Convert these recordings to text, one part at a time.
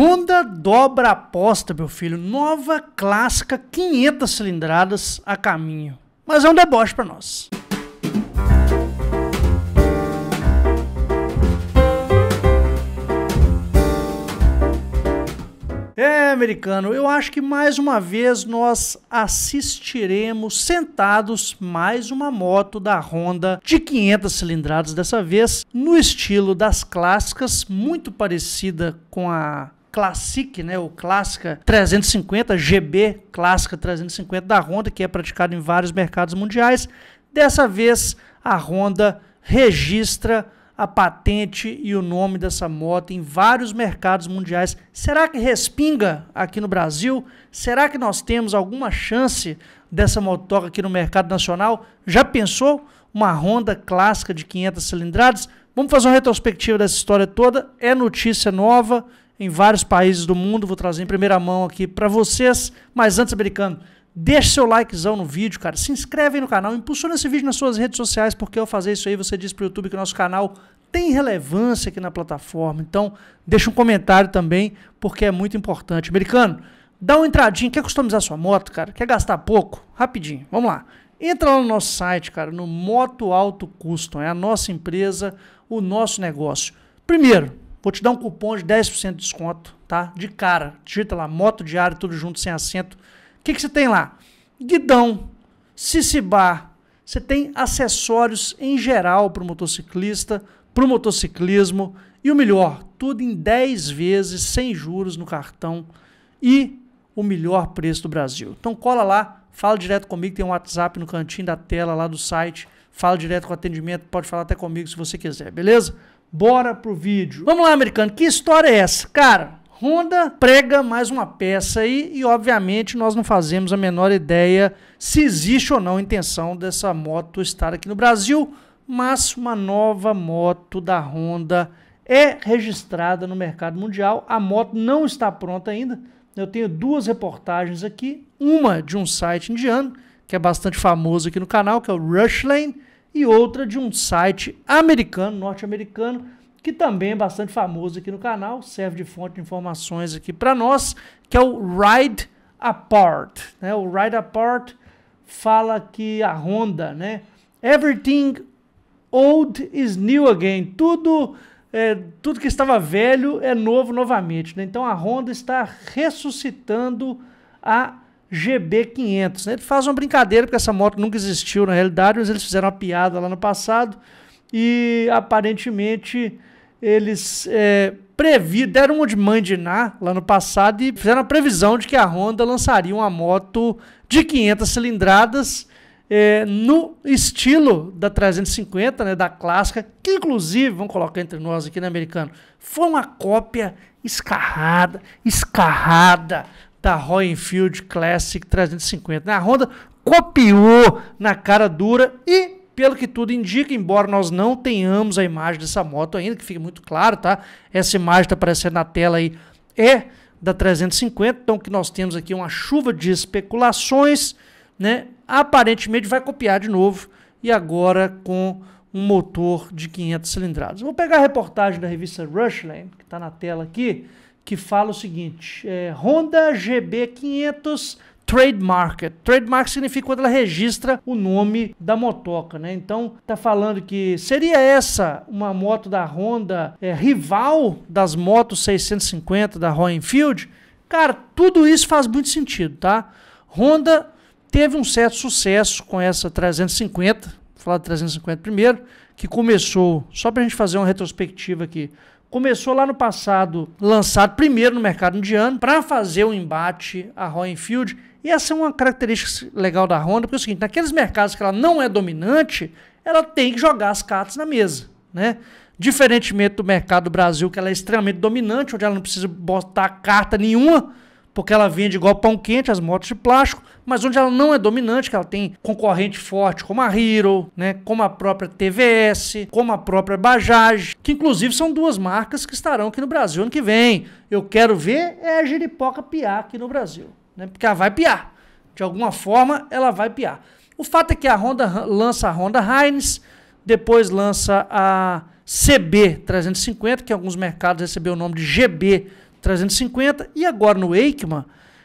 Honda dobra aposta, meu filho. Nova clássica 500 cilindradas a caminho. Mas é um deboche para nós. É, americano, eu acho que mais uma vez nós assistiremos sentados mais uma moto da Honda de 500 cilindradas, dessa vez no estilo das clássicas, muito parecida com a Classic, né, o Clássica 350, GB Clássica 350 da Honda, que é praticado em vários mercados mundiais. Dessa vez, a Honda registra a patente e o nome dessa moto em vários mercados mundiais. Será que respinga aqui no Brasil? Será que nós temos alguma chance dessa motoca aqui no mercado nacional? Já pensou uma Honda clássica de 500 cilindradas? Vamos fazer uma retrospectiva dessa história toda. É notícia nova em vários países do mundo. Vou trazer em primeira mão aqui para vocês. Mas antes, americano, deixe seu likezão no vídeo, cara. Se inscreve aí no canal, impulsiona esse vídeo nas suas redes sociais, porque ao fazer isso aí você diz para o YouTube que o nosso canal tem relevância aqui na plataforma. Então, deixa um comentário também, porque é muito importante. Americano, dá uma entradinha. Quer customizar sua moto, cara? Quer gastar pouco? Rapidinho, vamos lá. Entra lá no nosso site, cara, no Moto Alto Custom. É a nossa empresa, o nosso negócio. Primeiro, Vou te dar um cupom de 10% de desconto, tá? De cara. Digita lá, moto diário, tudo junto, sem assento. O que, que você tem lá? Guidão, cicibar. Você tem acessórios em geral para o motociclista, para o motociclismo. E o melhor, tudo em 10 vezes, sem juros no cartão. E o melhor preço do Brasil. Então cola lá, fala direto comigo, tem um WhatsApp no cantinho da tela lá do site. Fala direto com o atendimento, pode falar até comigo se você quiser, beleza? Bora pro vídeo. Vamos lá, americano. Que história é essa? Cara, Honda prega mais uma peça aí e, obviamente, nós não fazemos a menor ideia se existe ou não a intenção dessa moto estar aqui no Brasil, mas uma nova moto da Honda é registrada no mercado mundial. A moto não está pronta ainda. Eu tenho duas reportagens aqui, uma de um site indiano que é bastante famoso aqui no canal, que é o Rushlane, e outra de um site americano, norte-americano, que também é bastante famoso aqui no canal, serve de fonte de informações aqui para nós, que é o Ride Apart. Né? O Ride Apart fala que a Honda, né? Everything old is new again. Tudo, é, tudo que estava velho é novo novamente. Né? Então a Honda está ressuscitando a GB500. Né? Ele faz uma brincadeira, porque essa moto nunca existiu na realidade, mas eles fizeram uma piada lá no passado e aparentemente eles é, previ, deram um de mandinar lá no passado e fizeram a previsão de que a Honda lançaria uma moto de 500 cilindradas é, no estilo da 350, né, da clássica, que inclusive, vamos colocar entre nós aqui, né, americano, foi uma cópia escarrada, escarrada da Royal Enfield Classic 350. A Honda copiou na cara dura e, pelo que tudo indica, embora nós não tenhamos a imagem dessa moto ainda, que fique muito claro, tá? Essa imagem está aparecendo na tela aí é da 350, então que nós temos aqui uma chuva de especulações, né? Aparentemente vai copiar de novo e agora com um motor de 500 cilindradas. Vou pegar a reportagem da revista Rushlane que está na tela aqui, que fala o seguinte: é, Honda GB500 trademark. Trademark significa quando ela registra o nome da motoca, né? Então tá falando que seria essa uma moto da Honda é, rival das motos 650 da Royal Enfield? Cara, tudo isso faz muito sentido, tá? Honda teve um certo sucesso com essa 350, vou falar de 350 primeiro, que começou, só para a gente fazer uma retrospectiva aqui, começou lá no passado, lançado primeiro no mercado indiano, para fazer o um embate à Royal Enfield. E essa é uma característica legal da Honda, porque é o seguinte, naqueles mercados que ela não é dominante, ela tem que jogar as cartas na mesa, né? Diferentemente do mercado do Brasil, que ela é extremamente dominante, onde ela não precisa botar carta nenhuma, porque ela vende igual pão quente as motos de plástico, mas onde ela não é dominante, que ela tem concorrente forte como a Hero, né, como a própria TVS, como a própria Bajaj, que inclusive são duas marcas que estarão aqui no Brasil ano que vem. Eu quero ver é a Jiripoca piar aqui no Brasil, né, porque ela vai piar. De alguma forma, ela vai piar. O fato é que a Honda lança a Honda Heinz, depois lança a CB350, que em alguns mercados recebeu o nome de GB350, 350. E agora no Aikman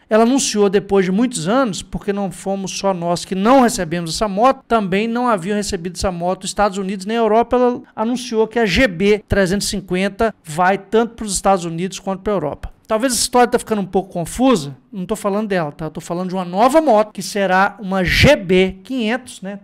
ela anunciou depois de muitos anos, porque não fomos só nós que não recebemos essa moto, também não haviam recebido essa moto Estados Unidos nem Europa. Ela anunciou que a GB 350 vai tanto para os Estados Unidos quanto para a Europa. Talvez essa história está ficando um pouco confusa, não estou falando dela, tá? Estou falando de uma nova moto que será uma GB 500, né?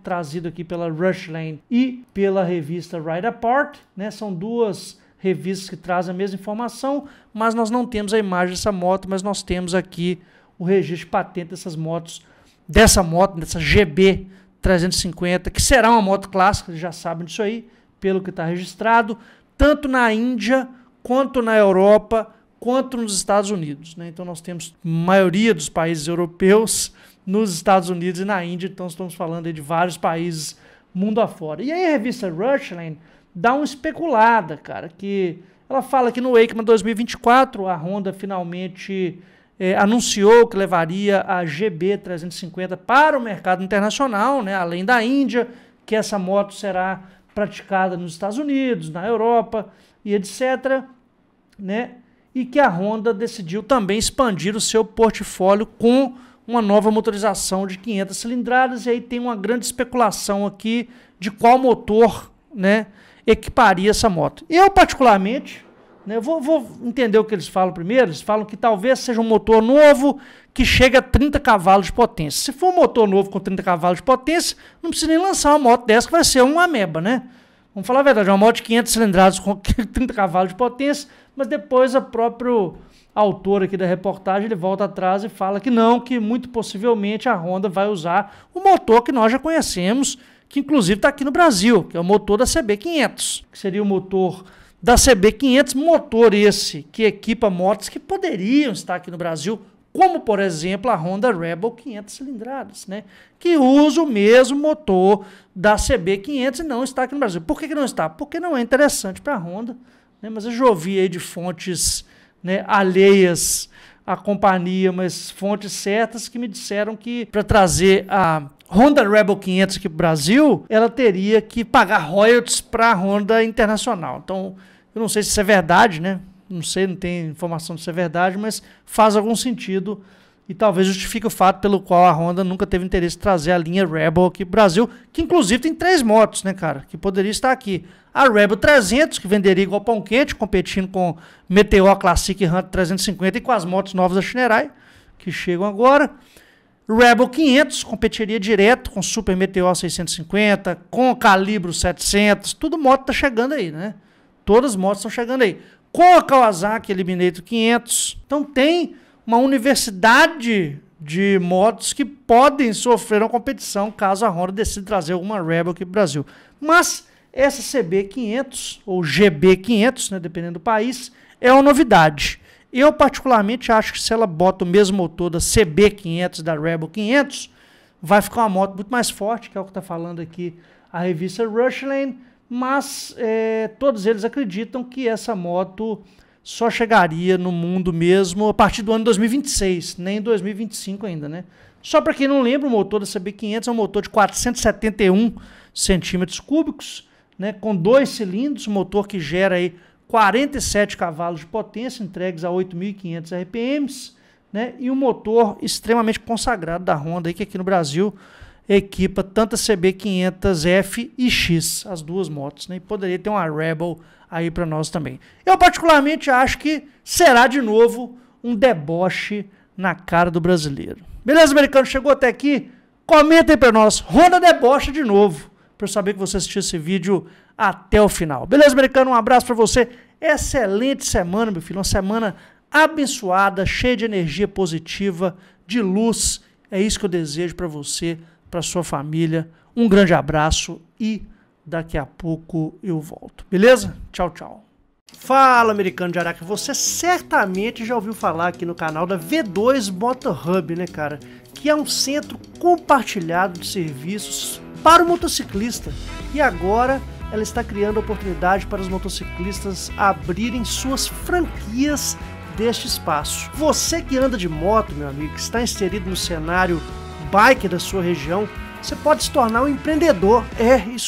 aqui pela Rushlane e pela revista Ride Apart, né? São duas revistas que trazem a mesma informação, mas nós não temos a imagem dessa moto, mas nós temos aqui o registro de patente dessas motos, dessa moto, dessa GB 350, que será uma moto clássica, já sabem disso aí, pelo que está registrado, tanto na Índia quanto na Europa, quanto nos Estados Unidos. Né? Então nós temos maioria dos países europeus nos Estados Unidos e na Índia, então estamos falando de vários países mundo afora. E aí a revista Rushland dá uma especulada, cara, que ela fala que no EICMA 2024 a Honda finalmente é, anunciou que levaria a GB350 para o mercado internacional, né, além da Índia, que essa moto será praticada nos Estados Unidos, na Europa e etc, né? E que a Honda decidiu também expandir o seu portfólio com uma nova motorização de 500 cilindradas e aí tem uma grande especulação aqui de qual motor, né, equiparia essa moto. Eu, particularmente, né, vou, vou, entender o que eles falam primeiro. Eles falam que talvez seja um motor novo que chega a 30 cavalos de potência. Se for um motor novo com 30 cavalos de potência, não precisa nem lançar uma moto dessa que vai ser uma ameba, né? Vamos falar a verdade, uma moto de 500 cilindradas com 30 cavalos de potência, mas depois o próprio autor aqui da reportagem ele volta atrás e fala que não, que muito possivelmente a Honda vai usar o motor que nós já conhecemos, que inclusive está aqui no Brasil, que é o motor da CB500, que seria o motor da CB500, motor esse que equipa motos que poderiam estar aqui no Brasil, como por exemplo a Honda Rebel 500 cilindradas, né? que usa o mesmo motor da CB500 e não está aqui no Brasil. Por que, que não está? Porque não é interessante para a Honda, né? mas eu já ouvi aí de fontes né, alheias a companhia, mas fontes certas que me disseram que para trazer a Honda Rebel 500 aqui para o Brasil, ela teria que pagar royalties para a Honda Internacional. Então, eu não sei se isso é verdade, né? Não sei, não tem informação se é verdade, mas faz algum sentido e talvez justifique o fato pelo qual a Honda nunca teve interesse em trazer a linha Rebel aqui pro Brasil, que inclusive tem três motos, né, cara, que poderia estar aqui. A Rebel 300, que venderia igual pão quente, competindo com Meteor Classic Hunter 350 e com as motos novas da Shinerai, que chegam agora. Rebel 500 competiria direto com Super Meteor 650, com Calibro 700, tudo moto tá chegando aí, né? Todas as motos estão chegando aí. Com a Kawasaki Eliminator 500. Então tem uma universidade de motos que podem sofrer uma competição caso a Honda decida trazer alguma Rebel aqui para o Brasil. Mas essa CB500 ou GB500, né, dependendo do país, é uma novidade. Eu particularmente acho que se ela bota o mesmo motor da CB500 da Rebel 500, vai ficar uma moto muito mais forte, que é o que está falando aqui a revista Rushlane, mas é, todos eles acreditam que essa moto só chegaria no mundo mesmo a partir do ano 2026, nem 2025 ainda, né? Só para quem não lembra, o motor da CB500 é um motor de 471 centímetros cúbicos, né, com dois cilindros, motor que gera aí 47 cavalos de potência, entregues a 8.500 RPMs, né, e um motor extremamente consagrado da Honda, aí, que aqui no Brasil equipa tanto a CB500F e X, as duas motos. Né, e poderia ter uma Rebel aí para nós também. Eu particularmente acho que será de novo um deboche na cara do brasileiro. Beleza, americano? Chegou até aqui? Comenta aí para nós. Ronda deboche de novo. Para eu saber que você assistiu esse vídeo até o final. Beleza, americano? Um abraço para você. Excelente semana, meu filho. Uma semana abençoada, cheia de energia positiva, de luz. É isso que eu desejo para você, para sua família. Um grande abraço e Daqui a pouco eu volto. Beleza? Tchau, tchau. Fala, americano de Araca. Você certamente já ouviu falar aqui no canal da V2 Motorhub, né, cara? Que é um centro compartilhado de serviços para o motociclista. E agora ela está criando oportunidade para os motociclistas abrirem suas franquias deste espaço. Você que anda de moto, meu amigo, que está inserido no cenário bike da sua região, você pode se tornar um empreendedor. É isso